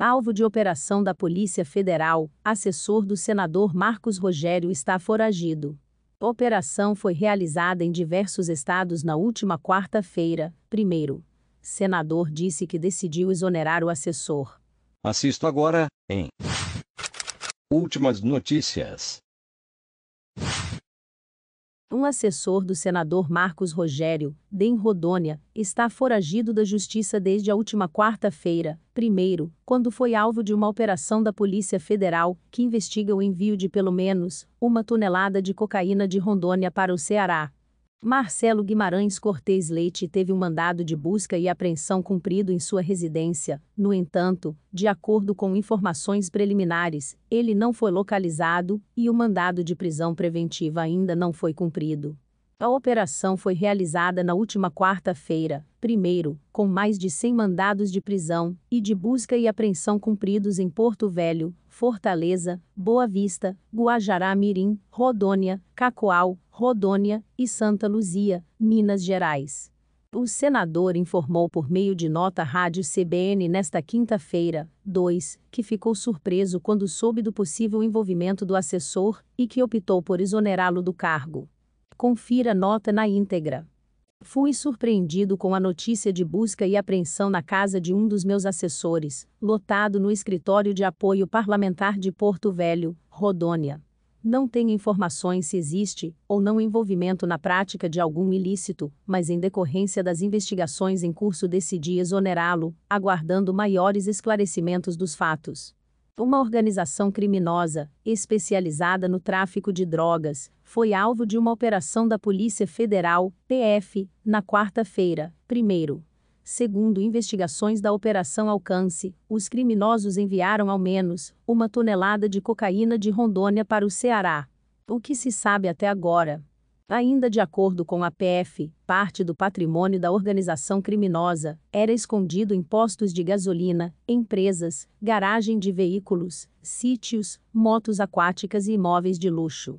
Alvo de operação da Polícia Federal, assessor do senador Marcos Rogério está foragido. operação foi realizada em diversos estados na última quarta-feira. Primeiro, senador disse que decidiu exonerar o assessor. Assisto agora, em Últimas notícias. Um assessor do senador Marcos Rogério, de em Rodônia, está foragido da justiça desde a última quarta-feira, primeiro, quando foi alvo de uma operação da Polícia Federal, que investiga o envio de pelo menos uma tonelada de cocaína de Rondônia para o Ceará. Marcelo Guimarães Cortez Leite teve um mandado de busca e apreensão cumprido em sua residência. No entanto, de acordo com informações preliminares, ele não foi localizado e o mandado de prisão preventiva ainda não foi cumprido. A operação foi realizada na última quarta-feira, primeiro, com mais de 100 mandados de prisão e de busca e apreensão cumpridos em Porto Velho, Fortaleza, Boa Vista, Guajará-Mirim, Rodônia, Cacoal, Rodônia e Santa Luzia, Minas Gerais. O senador informou por meio de nota à rádio CBN nesta quinta-feira, 2, que ficou surpreso quando soube do possível envolvimento do assessor e que optou por exonerá-lo do cargo. Confira a nota na íntegra. Fui surpreendido com a notícia de busca e apreensão na casa de um dos meus assessores, lotado no escritório de apoio parlamentar de Porto Velho, Rodônia. Não tem informações se existe ou não envolvimento na prática de algum ilícito, mas em decorrência das investigações em curso decidi exonerá-lo, aguardando maiores esclarecimentos dos fatos uma organização criminosa, especializada no tráfico de drogas, foi alvo de uma operação da Polícia Federal, PF, na quarta-feira, 1 Segundo investigações da Operação Alcance, os criminosos enviaram ao menos uma tonelada de cocaína de Rondônia para o Ceará. O que se sabe até agora? Ainda de acordo com a PF, parte do patrimônio da organização criminosa era escondido em postos de gasolina, empresas, garagem de veículos, sítios, motos aquáticas e imóveis de luxo